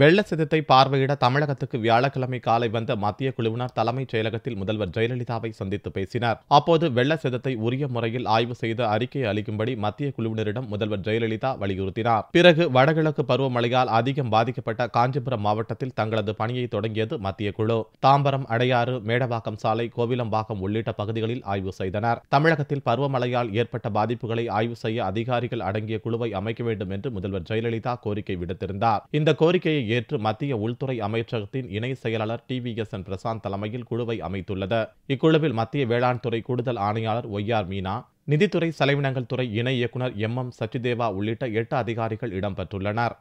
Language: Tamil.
வெள்ள சேதத்தை பார்வையிட தமிழகத்துக்கு வியாழக்கிழமை காலை வந்த மத்திய குழுவினர் தலைமைச் செயலகத்தில் முதல்வர் ஜெயலலிதாவை சந்தித்து பேசினார் அப்போது வெள்ள சேதத்தை உரிய முறையில் ஆய்வு செய்து அறிக்கை அளிக்கும்படி மத்திய குழுவினரிடம் முதல்வர் ஜெயலலிதா வலியுறுத்தினார் பிறகு வடகிழக்கு பருவமழையால் அதிகம் பாதிக்கப்பட்ட காஞ்சிபுரம் மாவட்டத்தில் தங்களது பணியை தொடங்கியது மத்திய குழு தாம்பரம் அடையாறு மேடவாக்கம் சாலை கோவிலம்பாக்கம் உள்ளிட்ட பகுதிகளில் ஆய்வு செய்தனர் தமிழகத்தில் பருவமழையால் ஏற்பட்ட பாதிப்புகளை ஆய்வு செய்ய அதிகாரிகள் அடங்கிய குழுவை அமைக்க வேண்டும் என்று முதல்வர் ஜெயலலிதா கோரிக்கை விடுத்திருந்தார் இந்த கோரிக்கையை இதனை ஏற்று மத்திய உள்துறை அமைச்சகத்தின் இணை செயலாளர் T V S N Prashanth தலைமையில் குழுவை அமைத்துள்ளது இக்குழுவில் மத்திய வேளாண் துறை கூடுதல் ஆணையாளர் ஒய் ஆர் மீனா நிதித்துறை செலவினங்கள் துறை இணை இயக்குநர் எம் எம் சச்சிதேவா உள்ளிட்ட எட்டு அதிகாரிகள் இடம்பெற்றுள்ளனர்